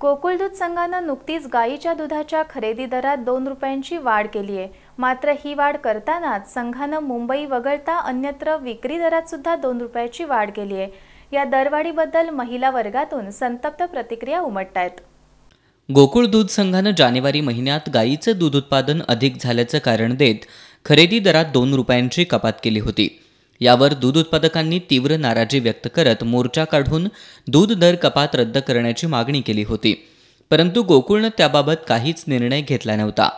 गोकुळ दूध संघानं नुकतीच गाईच्या दुधाच्या खरेदी दरात दोन रुपयांची वाढ केली आहे मात्र ही वाढ करतानाच संघानं मुंबई वगळता अन्यत्र विक्री दरात सुद्धा दोन रुपयाची वाढ केली आहे या दरवाढीबद्दल महिला वर्गातून संतप्त प्रतिक्रिया उमटत आहेत गोकुळ दूध संघानं जानेवारी महिन्यात गायीचं दूध उत्पादन अधिक झाल्याचं कारण देत खरेदी दरात दोन रुपयांची कपात केली होती यावर दूध उत्पादकांनी तीव्र नाराजी व्यक्त करत मोर्चा काढून दूध दर कपात रद्द करण्याची मागणी केली होती परंतु गोकुळनं त्याबाबत काहीच निर्णय घेतला नव्हता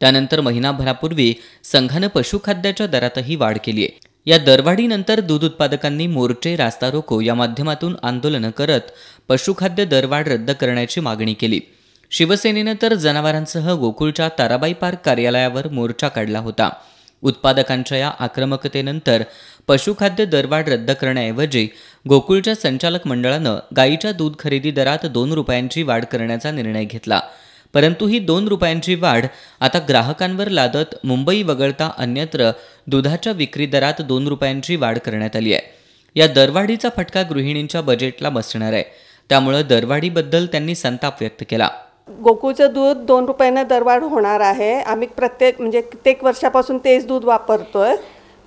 त्यानंतर महिनाभरापूर्वी संघानं पशुखाद्याच्या दरातही वाढ केली आहे या दरवाढीनंतर दूध उत्पादकांनी मोर्चे रास्ता रोको या माध्यमातून आंदोलनं करत पशुखाद्य दरवाढ रद्द करण्याची मागणी केली शिवसेनेनं तर जनावरांसह गोकुळच्या ताराबाई पार्क कार्यालयावर मोर्चा काढला होता उत्पादकांच्या या आक्रमकतेनंतर पशुखाद्य दरवाढ रद्द करण्याऐवजी गोकुळच्या संचालक मंडळानं गायीच्या दूध खरेदी दरात दोन रुपयांची वाढ करण्याचा निर्णय घेतला परंतु ही दोन रुपयांची वाढ आता ग्राहकांवर लादत मुंबई वगळता अन्यत्र दुधाच्या विक्री दरात दोन रुपयांची वाढ करण्यात आली आहे या दरवाढीचा फटका गृहिणींच्या बजेटला बसणार आहे त्यामुळं दरवाढीबद्दल त्यांनी संताप व्यक्त केला गोकुळचं दूध दोन रुपयानं दरवाढ होणार आहे आम्ही प्रत्येक म्हणजे कित्येक वर्षापासून तेच दूध वापरतोय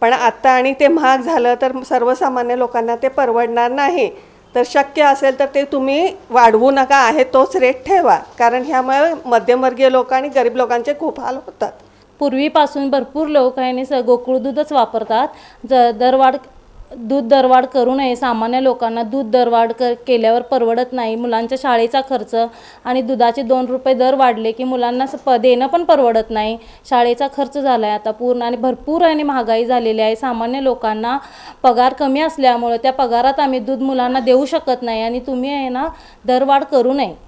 पण आत्ता आणि ते महाग झालं तर सर्वसामान्य लोकांना ते परवडणार नाही तर शक्य असेल तर ते तुम्ही वाढवू नका आहे तोच रेट ठेवा कारण ह्यामुळे मध्यमवर्गीय लोक आणि गरीब लोकांचे खूप हाल होतात पूर्वीपासून भरपूर लोक आहे स गोकुळ दूधच वापरतात ज दरवाढ दूध दरवाढ करू नये सामान्य लोकांना दूध दरवाढ कर केल्यावर परवडत नाही मुलांच्या शाळेचा खर्च आणि दुधाचे दोन रुपये दर वाढले की मुलांना प देणं पण परवडत नाही शाळेचा खर्च झाला आहे आता पूर्ण आणि भरपूर आणि महागाई झालेली आहे सामान्य लोकांना पगार कमी असल्यामुळं त्या पगारात आम्ही दूध मुलांना देऊ शकत नाही आणि तुम्ही आहे ना दरवाढ करू नये